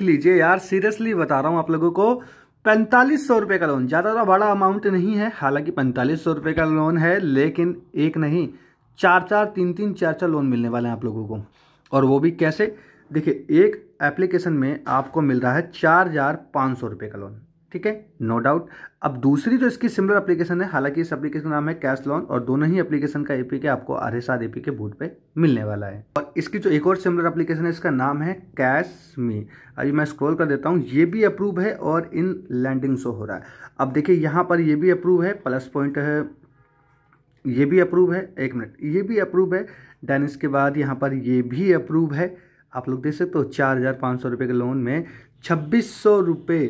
लीजिए यार सीरियसली बता रहा हूँ आप लोगों को पैंतालीस सौ रुपये का लोन ज़्यादा तो बड़ा अमाउंट नहीं है हालांकि पैंतालीस सौ रुपये का लोन है लेकिन एक नहीं चार चार तीन तीन चार चार लोन मिलने वाले हैं आप लोगों को और वो भी कैसे देखिए एक एप्लीकेशन में आपको मिल रहा है चार हज़ार पाँच सौ रुपये का लोन ठीक है नो डाउट अब दूसरी जो इसकी सिमिलर एप्लीकेशन है हालांकि इस एप्लीकेशन का नाम है कैश लोन और दोनों ही एप्लीकेशन का एपीके आपको आर एस आर के बूथ पे मिलने वाला है और इसकी जो एक और सिमिलर एप्लीकेशन है इसका नाम है कैश मी अभी मैं स्क्रॉल कर देता हूँ ये भी अप्रूव है और इन लैंडिंग शो हो रहा है अब देखिए यहाँ पर ये भी अप्रूव है प्लस पॉइंट है ये भी अप्रूव है एक मिनट ये भी अप्रूव है डैन इसके बाद यहाँ पर ये भी अप्रूव है आप लोग देख सकते हो चार हज़ार पाँच सौ रुपये के लोन में छब्बीस सौ रुपये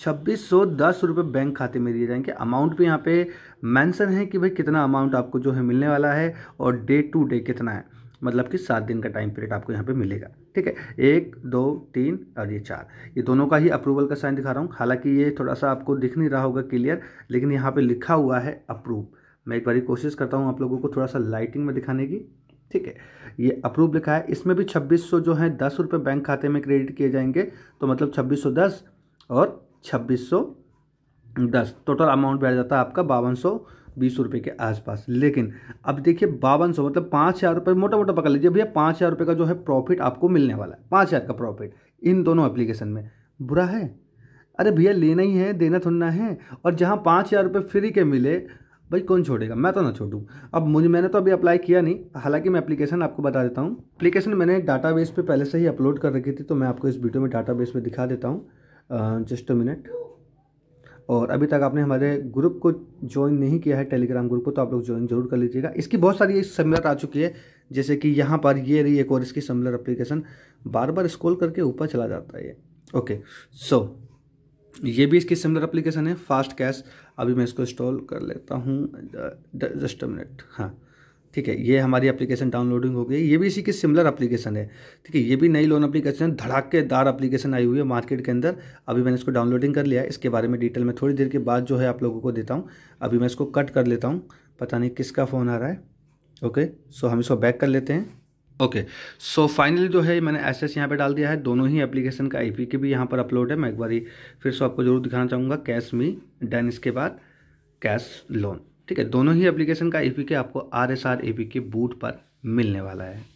छब्बीस सौ दस रुपये बैंक खाते में दिए जाएंगे अमाउंट भी यहाँ पे मेंशन है कि भाई कितना अमाउंट आपको जो है मिलने वाला है और डे टू डे कितना है मतलब कि सात दिन का टाइम पीरियड आपको यहाँ पे मिलेगा ठीक है एक दो तीन और ये चार ये दोनों का ही अप्रूवल का साइन दिखा रहा हूँ हालांकि ये थोड़ा सा आपको दिख नहीं रहा होगा क्लियर लेकिन यहाँ पर लिखा हुआ है अप्रूव मैं एक बार कोशिश करता हूँ आप लोगों को थोड़ा सा लाइटिंग में दिखाने की ठीक है ये अप्रूव लिखा है इसमें भी छब्बीस जो है दस रुपये बैंक खाते में क्रेडिट किए जाएंगे तो मतलब छब्बीस और छब्बीस सौ दस टोटल अमाउंट बैठ जाता है आपका बावन सौ बीस रुपये के आसपास लेकिन अब देखिए बावन सौ मतलब पाँच हज़ार रुपये मोटा मोटा पकड़ लीजिए भैया पाँच हज़ार रुपये का जो है प्रॉफिट आपको मिलने वाला है पाँच हज़ार का प्रॉफिट इन दोनों एप्लीकेशन में बुरा है अरे भैया लेना ही है देना थोड़ना है और जहाँ पाँच हज़ार रुपये फ्री के मिले भाई कौन छोड़ेगा मैं तो ना छोड़ूँ अब मुझे मैंने तो अभी अप्लाई किया नहीं हालांकि मैं अप्लीकेशन आपको बता देता हूँ अपलीकेशन मैंने डाटा पे पहले से ही अपलोड कर रखी थी तो मैं आपको इस वीडियो में डाटा में दिखा देता हूँ जस्ट अ मिनट और अभी तक आपने हमारे ग्रुप को ज्वाइन नहीं किया है टेलीग्राम ग्रुप को तो आप लोग ज्वाइन जरूर कर लीजिएगा इसकी बहुत सारी सिमिलर आ चुकी है जैसे कि यहाँ पर ये रही एक और इसकी सिमिलर अप्लीकेशन बार बार स्क्रॉल करके ऊपर चला जाता है ये ओके सो ये भी इसकी सिमिलर एप्लीकेशन है फास्ट कैश अभी मैं इसको इंस्टॉल कर लेता हूँ जस्ट अ मिनट हाँ ठीक है ये हमारी एप्लीकेशन डाउनलोडिंग हो गई ये भी इसी की सिमिलर एप्लीकेशन है ठीक है ये भी नई लोन एप्लीकेशन धड़ाकेदार एप्लीकेशन आई हुई है मार्केट के अंदर अभी मैंने इसको डाउनलोडिंग कर लिया इसके बारे में डिटेल में थोड़ी देर के बाद जो है आप लोगों को देता हूँ अभी मैं इसको कट कर लेता हूँ पता नहीं किसका फ़ोन आ रहा है ओके सो हम इसको बैक कर लेते हैं ओके सो फाइनली जो है मैंने एस एस यहाँ पर डाल दिया है दोनों ही एप्लीकेशन का पी के भी यहाँ पर अपलोड है मैं एक बार फिर से आपको जरूर दिखाना चाहूँगा कैश मी डैन इसके बाद कैश लोन ठीक है दोनों ही एप्लीकेशन का ए आपको आर एस आर बूट पर मिलने वाला है